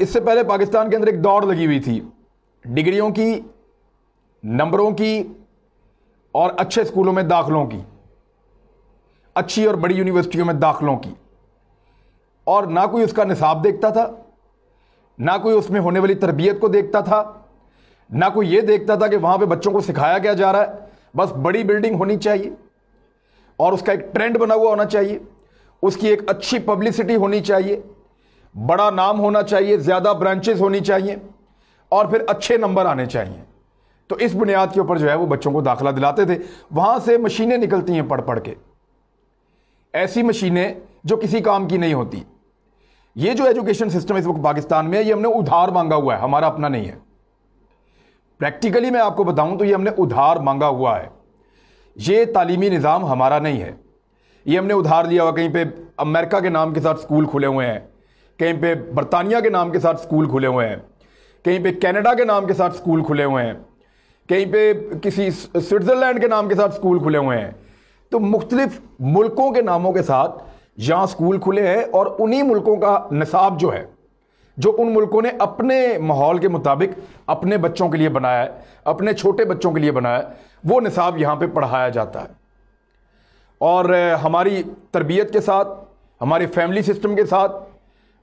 इससे पहले पाकिस्तान के अंदर एक दौड़ लगी हुई थी डिग्रियों की नंबरों की और अच्छे स्कूलों में दाखिलों की अच्छी और बड़ी यूनिवर्सिटियों में दाखिलों की और ना कोई उसका निसाब देखता था ना कोई उसमें होने वाली तरबियत को देखता था ना कोई ये देखता था कि वहाँ पे बच्चों को सिखाया क्या जा रहा है बस बड़ी बिल्डिंग होनी चाहिए और उसका एक ट्रेंड बना हुआ होना चाहिए उसकी एक अच्छी पब्लिसिटी होनी चाहिए बड़ा नाम होना चाहिए ज़्यादा ब्रांचेस होनी चाहिए और फिर अच्छे नंबर आने चाहिए तो इस बुनियाद के ऊपर जो है वो बच्चों को दाखिला दिलाते थे वहाँ से मशीनें निकलती हैं पढ़ पढ़ के ऐसी मशीनें जो किसी काम की नहीं होती ये जो एजुकेशन सिस्टम इस वक्त पाकिस्तान में है ये हमने उधार मांगा हुआ है हमारा अपना नहीं है प्रैक्टिकली मैं आपको बताऊं तो ये हमने उधार मांगा हुआ है ये तालीमी निज़ाम हमारा नहीं है ये हमने उधार लिया हुआ कहीं पे अमेरिका के नाम के साथ स्कूल खुले हुए हैं कहीं पे बरतानिया के नाम के साथ स्कूल खुले हुए हैं कहीं पे कनाडा के नाम के साथ स्कूल खुले हुए हैं कहीं पे किसी स्विट्ज़रलैंड के नाम के साथ स्कूल खुले हुए हैं तो मुख्तलिफ मुल्कों के नामों के साथ यहाँ स्कूल खुले हैं और उन्हीं मुल्कों का निसाब जो है जो उन मुल्कों ने अपने माहौल के मुताबिक अपने बच्चों के लिए बनाया है अपने छोटे बच्चों के लिए बनाया है वो निसाब यहाँ पे पढ़ाया जाता है और हमारी तरबियत के साथ हमारे फैमिली सिस्टम के साथ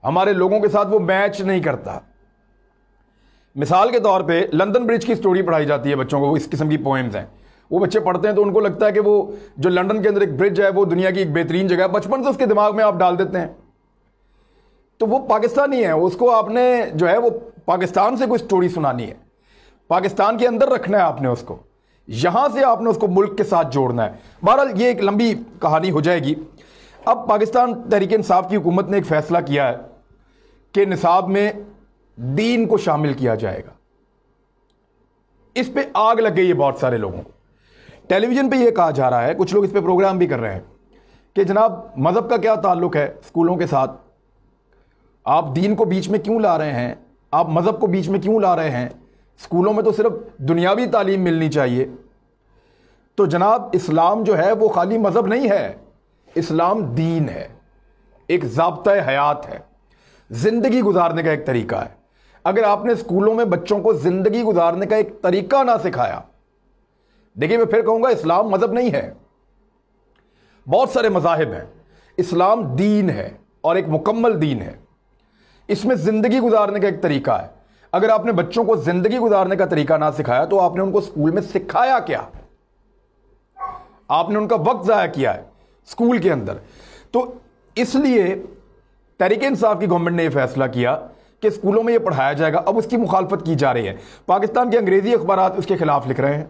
हमारे लोगों के साथ वो मैच नहीं करता मिसाल के तौर पे लंदन ब्रिज की स्टोरी पढ़ाई जाती है बच्चों को वो इस किस्म की पोएम्स हैं वो बच्चे पढ़ते हैं तो उनको लगता है कि वो जो लंदन के अंदर एक ब्रिज है वो दुनिया की एक बेहतरीन जगह है बचपन से उसके दिमाग में आप डाल देते हैं तो वो पाकिस्तानी है उसको आपने जो है वो पाकिस्तान से कोई स्टोरी सुनानी है पाकिस्तान के अंदर रखना है आपने उसको यहाँ से आपने उसको मुल्क के साथ जोड़ना है बहरहाल ये एक लंबी कहानी हो जाएगी अब पाकिस्तान तहरीक इंसाफ की हुकूमत ने एक फ़ैसला किया है के निसाब में दीन को शामिल किया जाएगा इस पे आग लग गई है बहुत सारे लोगों को टेलीविज़न पे ये कहा जा रहा है कुछ लोग इस पे प्रोग्राम भी कर रहे हैं कि जनाब मज़हब का क्या ताल्लुक है स्कूलों के साथ आप दीन को बीच में क्यों ला रहे हैं आप मज़हब को बीच में क्यों ला रहे हैं स्कूलों में तो सिर्फ दुनियावी तालीम मिलनी चाहिए तो जनाब इस्लाम जो है वो खाली मज़हब नहीं है इस्लाम दीन है एक जबता हयात है जिंदगी गुजारने का एक तरीका है अगर आपने स्कूलों में बच्चों को जिंदगी गुजारने का एक तरीका ना सिखाया देखिए मैं फिर कहूंगा इस्लाम मजहब नहीं है बहुत सारे मजाहब हैं इस्लाम दीन है और एक मुकम्मल दीन है इसमें ज़िंदगी गुजारने का एक तरीका है अगर आपने बच्चों को ज़िंदगी गुजारने का तरीका ना सिखाया तो आपने उनको स्कूल में सिखाया क्या आपने उनका वक्त ज़ाया किया है स्कूल के अंदर तो इसलिए तहरीक इंसाफ की गवर्नमेंट ने यह फैसला किया कि स्कूलों में यह पढ़ाया जाएगा अब उसकी मुखालफत की जा रही है पाकिस्तान के अंग्रेजी अखबार उसके खिलाफ लिख रहे हैं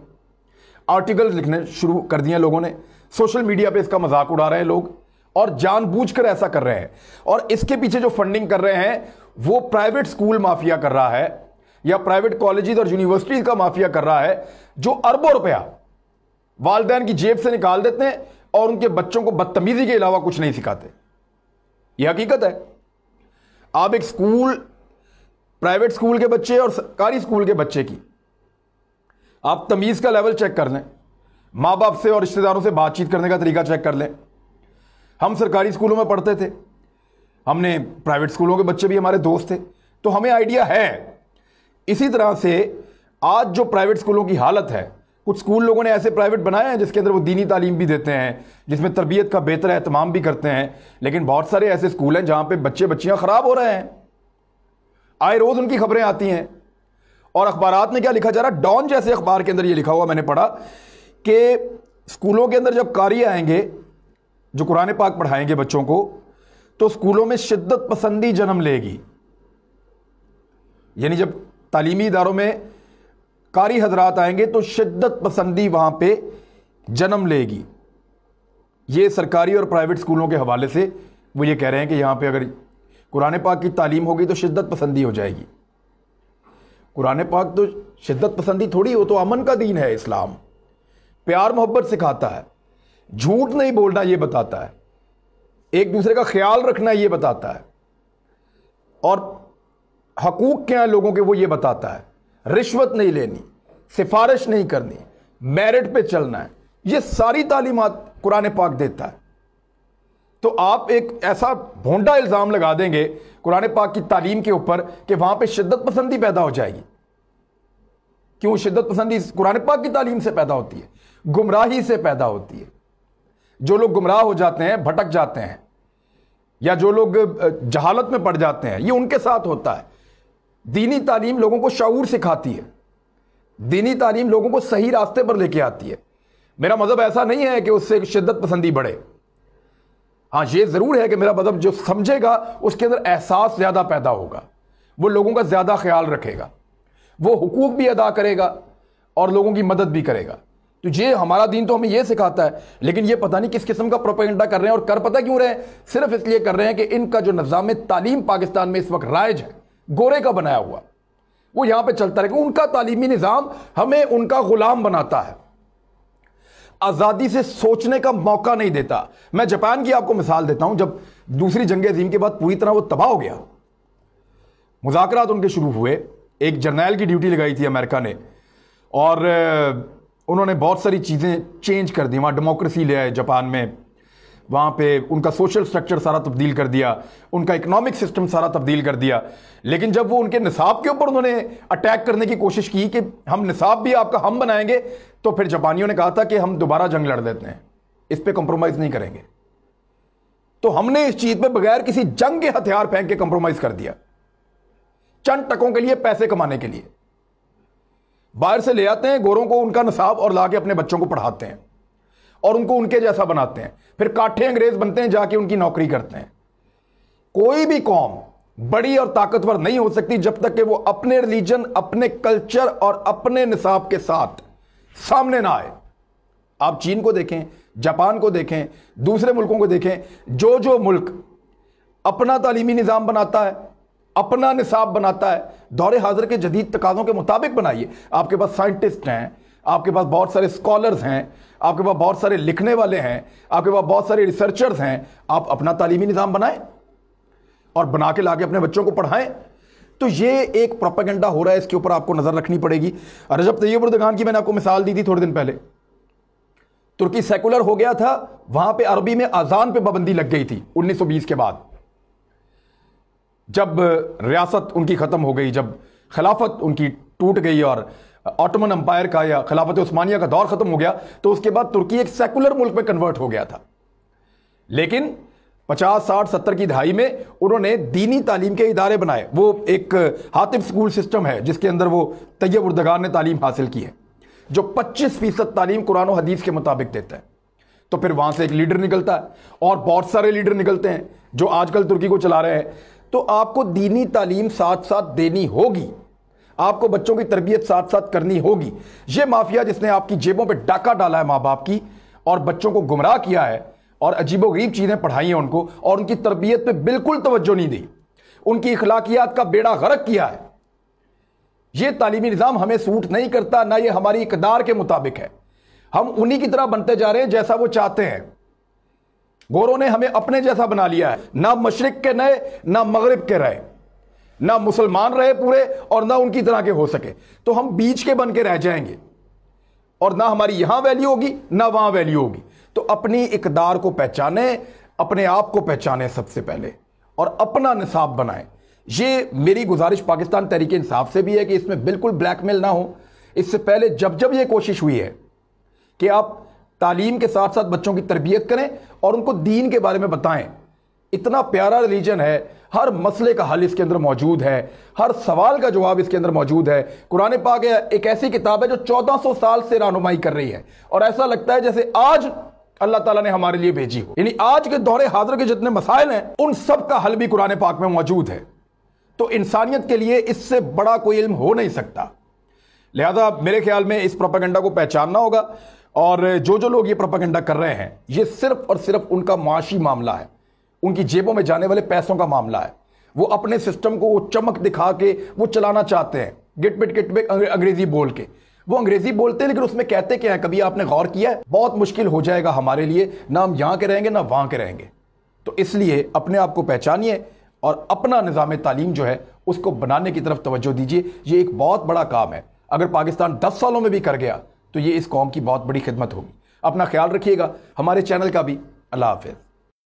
आर्टिकल लिखने शुरू कर दिए लोगों ने सोशल मीडिया पर इसका मजाक उड़ा रहे हैं लोग और जानबूझकर ऐसा कर रहे हैं और इसके पीछे जो फंडिंग कर रहे हैं वो प्राइवेट स्कूल माफिया कर रहा है या प्राइवेट कॉलेजेस और यूनिवर्सिटीज का माफिया कर रहा है जो अरबों रुपया वालदेन की जेब से निकाल देते हैं और उनके बच्चों को बदतमीजी के अलावा कुछ नहीं सिखाते यह हकीकत है आप एक स्कूल प्राइवेट स्कूल के बच्चे और सरकारी स्कूल के बच्चे की आप तमीज़ का लेवल चेक कर लें माँ बाप से और रिश्तेदारों से बातचीत करने का तरीका चेक कर लें हम सरकारी स्कूलों में पढ़ते थे हमने प्राइवेट स्कूलों के बच्चे भी हमारे दोस्त थे तो हमें आइडिया है इसी तरह से आज जो प्राइवेट स्कूलों की हालत है कुछ स्कूल लोगों ने ऐसे प्राइवेट बनाए हैं जिसके अंदर वो दीनी तालीम भी देते हैं जिसमें तरबियत का बेहतर अहतमाम भी करते हैं लेकिन बहुत सारे ऐसे स्कूल हैं जहाँ पर बच्चे बच्चियाँ ख़राब हो रहे हैं आए रोज़ उनकी खबरें आती हैं और अखबार में क्या लिखा जा रहा है डॉन जैसे अखबार के अंदर ये लिखा हुआ मैंने पढ़ा कि स्कूलों के अंदर जब कारी आएंगे जो कुरान पाक पढ़ाएंगे बच्चों को तो स्कूलों में शिद्दत पसंदी जन्म लेगी यानी जब तालीमी इदारों में कारी हजरात आएंगे तो शिद्दत पसंदी वहाँ पे जन्म लेगी ये सरकारी और प्राइवेट स्कूलों के हवाले से वो ये कह रहे हैं कि यहाँ पे अगर कुरान पाक की तालीम होगी तो शिद्दत पसंदी हो जाएगी कुरान पाक तो शिद्दत पसंदी थोड़ी हो तो अमन का दीन है इस्लाम प्यार मोहब्बत सिखाता है झूठ नहीं बोलना ये बताता है एक दूसरे का ख्याल रखना ये बताता है और हकूक क्या है लोगों के वो ये बताता है रिश्वत नहीं लेनी सिफारिश नहीं करनी मेरिट पे चलना है ये सारी तालीमत कुरान पाक देता है तो आप एक ऐसा भोंडा इल्ज़ाम लगा देंगे कुरान पाक की तालीम के ऊपर कि वहाँ पे शिद्दत पसंदी पैदा हो जाएगी क्यों शिद्दत पसंदी कुरान पाक की तालीम से पैदा होती है गुमराही से पैदा होती है जो लोग गुमराह हो जाते हैं भटक जाते हैं या जो लोग जहालत में पड़ जाते हैं ये उनके साथ होता है दीनी तालीम लोगों को शूर सिखाती है दीनी तालीम लोगों को सही रास्ते पर लेके आती है मेरा मज़हब ऐसा नहीं है कि उससे शिद्दत पसंदी बढ़े हाँ ये ज़रूर है कि मेरा मज़हब जो समझेगा उसके अंदर एहसास ज़्यादा पैदा होगा वो लोगों का ज़्यादा ख्याल रखेगा वो हकूक़ भी अदा करेगा और लोगों की मदद भी करेगा तो ये हमारा दीन तो हमें ये सिखाता है लेकिन ये पता नहीं किस किस्म का प्रोपेगेंडा कर रहे हैं और कर पता क्यों रहे हैं सिर्फ इसलिए कर रहे हैं कि इनका जो निज़ाम तालीम पाकिस्तान में इस वक्त राइज है गोरे का बनाया हुआ वो यहां पे चलता रहेगा उनका तालीमी निज़ाम हमें उनका गुलाम बनाता है आज़ादी से सोचने का मौका नहीं देता मैं जापान की आपको मिसाल देता हूं जब दूसरी जंग अजीम के बाद पूरी तरह वो तबाह हो गया मुजाकर उनके शुरू हुए एक जर्नैल की ड्यूटी लगाई थी अमेरिका ने और उन्होंने बहुत सारी चीज़ें चेंज कर दी वहाँ डेमोक्रेसी ले आए जापान में वहाँ पे उनका सोशल स्ट्रक्चर सारा तब्दील कर दिया उनका इकोनॉमिक सिस्टम सारा तब्दील कर दिया लेकिन जब वो उनके निसाब के ऊपर उन्होंने अटैक करने की कोशिश की कि हम निसाब भी आपका हम बनाएंगे तो फिर जापानियों ने कहा था कि हम दोबारा जंग लड़ देते हैं इस पर कंप्रोमाइज़ नहीं करेंगे तो हमने इस चीज़ पर बगैर किसी जंग के हथियार फेंक के कंप्रोमाइज़ कर दिया चंद टकों के लिए पैसे कमाने के लिए बाहर से ले आते हैं गोरों को उनका नसाब और ला के अपने बच्चों को पढ़ाते हैं और उनको उनके जैसा बनाते हैं फिर काठे अंग्रेज बनते हैं जाके उनकी नौकरी करते हैं कोई भी कौम बड़ी और ताकतवर नहीं हो सकती जब तक कि वो अपने रिलीजन अपने कल्चर और अपने निसाब के साथ सामने ना आए आप चीन को देखें जापान को देखें दूसरे मुल्कों को देखें जो जो मुल्क अपना तालीमी निज़ाम बनाता है अपना निसाब बनाता है दौरे हाजिर के जदीद तकाज़ों के मुताबिक बनाइए आपके पास साइंटिस्ट हैं आपके पास बहुत सारे स्कॉलर्स हैं आपके पास बहुत सारे लिखने वाले हैं आपके पास बहुत सारे रिसर्चर्स हैं आप अपना तालीमी निज़ाम बनाएं और बना के ला के अपने बच्चों को पढ़ाएं तो ये एक प्रोपेगेंडा हो रहा है इसके ऊपर आपको नज़र रखनी पड़ेगी रजब तैयब उर्दगान की मैंने आपको मिसाल दी थी थोड़े दिन पहले तुर्की सेकुलर हो गया था वहां पे अरबी में अजान पे पाबंदी लग गई थी 1920 के बाद जब रियासत उनकी ख़त्म हो गई जब खिलाफत उनकी टूट गई और ऑटोमन अंपायर का या खिलाफत उस्मानिया का दौर खत्म हो गया तो उसके बाद तुर्की एक सेकुलर मुल्क में कन्वर्ट हो गया था लेकिन पचास साठ सत्तर की दहाई में उन्होंने दीनी तालीम के इदारे बनाए वो एक हातिब स्कूल सिस्टम है जिसके अंदर वो तैयब उर्दगान ने तालीम हासिल की है जो पच्चीस फीसद तालीम कुरान हदीस के मुताबिक देता है तो फिर वहां से एक लीडर निकलता है और बहुत सारे लीडर निकलते हैं जो आजकल तुर्की को चला रहे हैं तो आपको दीनी तालीम साथ साथ देनी होगी आपको बच्चों की तरबियत साथ साथ करनी होगी ये माफिया जिसने आपकी जेबों पर डाका डाला है माँ बाप की और बच्चों को गुमराह किया है और अजीबोगरीब चीज़ें पढ़ाई हैं उनको और उनकी तरबियत पे बिल्कुल तवज्जो नहीं दी उनकी इखलाकियात का बेड़ा गर्क किया है ये तालीमी निज़ाम हमें सूट नहीं करता ना ये हमारी इकदार के मुताबिक है हम उन्हीं की तरह बनते जा रहे हैं जैसा वो चाहते हैं गोरों ने हमें अपने जैसा बना लिया है ना मशरक के नए ना मगरब के रहे ना मुसलमान रहे पूरे और ना उनकी तरह के हो सके तो हम बीच के बन के रह जाएंगे और ना हमारी यहां वैल्यू होगी ना वहां वैल्यू होगी तो अपनी इकदार को पहचाने अपने आप को पहचाने सबसे पहले और अपना निसाब बनाएं ये मेरी गुजारिश पाकिस्तान तहरीक इंसाफ से भी है कि इसमें बिल्कुल ब्लैकमेल ना हो इससे पहले जब जब ये कोशिश हुई है कि आप तालीम के साथ साथ बच्चों की तरबियत करें और उनको दीन के बारे में बताएं इतना प्यारा रिलीजन है हर मसले का हल इसके अंदर मौजूद है हर सवाल का जवाब इसके अंदर मौजूद है कुरान पाक एक ऐसी किताब है जो 1400 साल से रानुमाई कर रही है और ऐसा लगता है जैसे आज अल्लाह ताला ने हमारे लिए भेजी हो यानी आज के दौरे हाजिर के जितने मसाइल हैं उन सब का हल भी कुरान पाक में मौजूद है तो इंसानियत के लिए इससे बड़ा कोई इल्म हो नहीं सकता लिहाजा मेरे ख्याल में इस प्रोपागेंडा को पहचानना होगा और जो जो लोग ये प्रोपागेंडा कर रहे हैं ये सिर्फ और सिर्फ उनका माशी मामला है उनकी जेबों में जाने वाले पैसों का मामला है वो अपने सिस्टम को वो चमक दिखा के वो चलाना चाहते हैं गिट बिट गिट बिट अंग्रेजी बोल के वो अंग्रेजी बोलते हैं लेकिन उसमें कहते क्या है कभी आपने गौर किया है बहुत मुश्किल हो जाएगा हमारे लिए ना हम यहाँ के रहेंगे ना वहाँ के रहेंगे तो इसलिए अपने आप को पहचानिए और अपना निज़ाम तालीम जो है उसको बनाने की तरफ तवज्जो दीजिए ये एक बहुत बड़ा काम है अगर पाकिस्तान दस सालों में भी कर गया तो ये इस कौम की बहुत बड़ी खिदमत होगी अपना ख्याल रखिएगा हमारे चैनल का भी अल्लाह हाफिज़